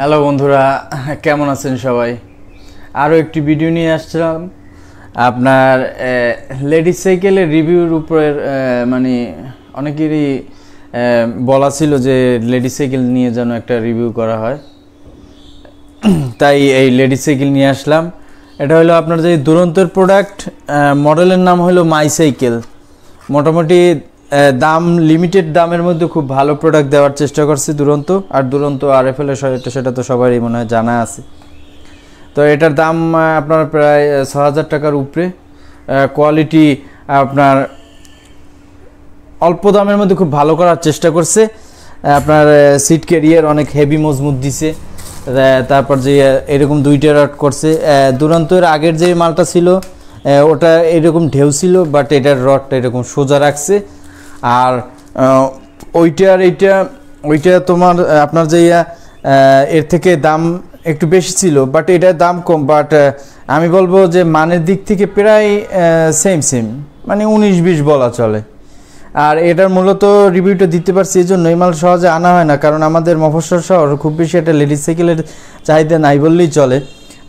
hello বন্ধুরা কেমন আছেন সবাই আরও একটি ভিডিও নিয়ে আসছিলাম আপনার লেডিস সাইকেলের রিভিউর উপরের মানে অনেকেরই বলা ছিল যে লেডিস সাইকেল নিয়ে যেন একটা রিভিউ করা হয় তাই এই লেডিস সাইকেল নিয়ে আসলাম এটা হলো আপনার যে দুরন্তর প্রোডাক্ট মডেলের নাম হলো মাই সাইকেল মোটামুটি দাম লিমিটেড দামের মধ্যে খুব ভালো প্রোডাক্ট দেওয়ার চেষ্টা করছে দুরন্ত আর দুরন্ত আর এফ এলের সেটা তো সবারই মনে হয় জানা আছে তো এটার দাম আপনার প্রায় ছ হাজার টাকার উপরে কোয়ালিটি আপনার অল্প দামের মধ্যে খুব ভালো করার চেষ্টা করছে আপনার সিট ক্যারিয়ার অনেক হেভি মজবুত দিছে তারপর যে এরকম দুইটা রড করছে দুরন্তের আগের যে মালটা ছিল ওটা এরকম ঢেউ ছিল বাট এটার রডটা এরকম সোজা রাখছে আর ওইটার এইটা ওইটা তোমার আপনার যে এর থেকে দাম একটু বেশি ছিল বাট এটার দাম কম বাট আমি বলবো যে মানের দিক থেকে প্রায় সেম সেম মানে উনিশ বিশ বলা চলে আর এটার মূলত রিভিউটা দিতে পারছি এই জন্য এই মাল সহজে আনা হয় না কারণ আমাদের মফস্বর শহর খুব বেশি একটা লেডিস সাইকেলের চাহিদা নাই বললেই চলে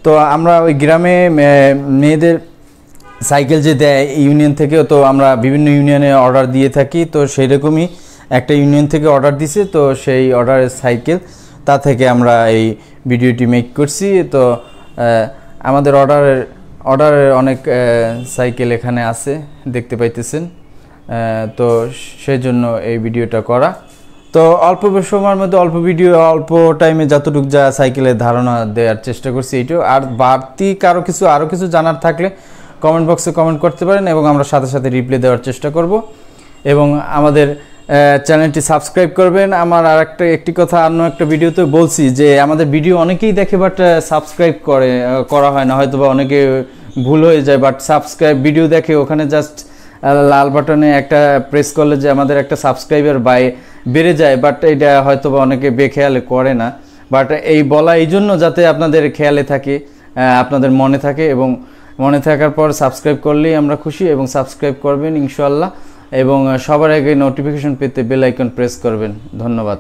তো আমরা ওই গ্রামে মেয়েদের সাইকেল যে দেয় ইউনিয়ন থেকেও তো আমরা বিভিন্ন ইউনিয়নে অর্ডার দিয়ে থাকি তো সেই রকমই একটা ইউনিয়ন থেকে অর্ডার দিছে তো সেই অর্ডারের সাইকেল তা থেকে আমরা এই ভিডিওটি মেক করছি তো আমাদের অর্ডারের অর্ডারের অনেক সাইকেল এখানে আছে দেখতে পাইতেছেন তো সেই জন্য এই ভিডিওটা করা তো অল্প সময়ের মধ্যে অল্প ভিডিও অল্প টাইমে যতটুকু যা সাইকেলের ধারণা দেওয়ার চেষ্টা করছি এইটাও আর বাড়তি কারো কিছু আরও কিছু জানার থাকলে কমেন্ট বক্সে কমেন্ট করতে পারেন এবং আমরা সাথে সাথে রিপ্লাই দেওয়ার চেষ্টা করব এবং আমাদের চ্যানেলটি সাবস্ক্রাইব করবেন আমার আর একটা একটি কথা অন্য একটা ভিডিওতে বলছি যে আমাদের ভিডিও অনেকেই দেখে বাট সাবস্ক্রাইব করে করা হয় না হয়তো বা অনেকে ভুল হয়ে যায় বাট সাবস্ক্রাইব ভিডিও দেখে ওখানে জাস্ট লাল বাটনে একটা প্রেস করলে যে আমাদের একটা সাবস্ক্রাইবার বাই বেড়ে যায় বাট এটা হয়তো বা অনেকে বেখেয়ালে করে না বাট এই বলা এই জন্য যাতে আপনাদের খেয়ালে থাকে আপনাদের মনে থাকে এবং মনে থাকার পর সাবস্ক্রাইব করলেই আমরা খুশি এবং সাবস্ক্রাইব করবেন ইনশাল্লাহ এবং সবার আগে নোটিফিকেশন পেতে বেল আইকন প্রেস করবেন ধন্যবাদ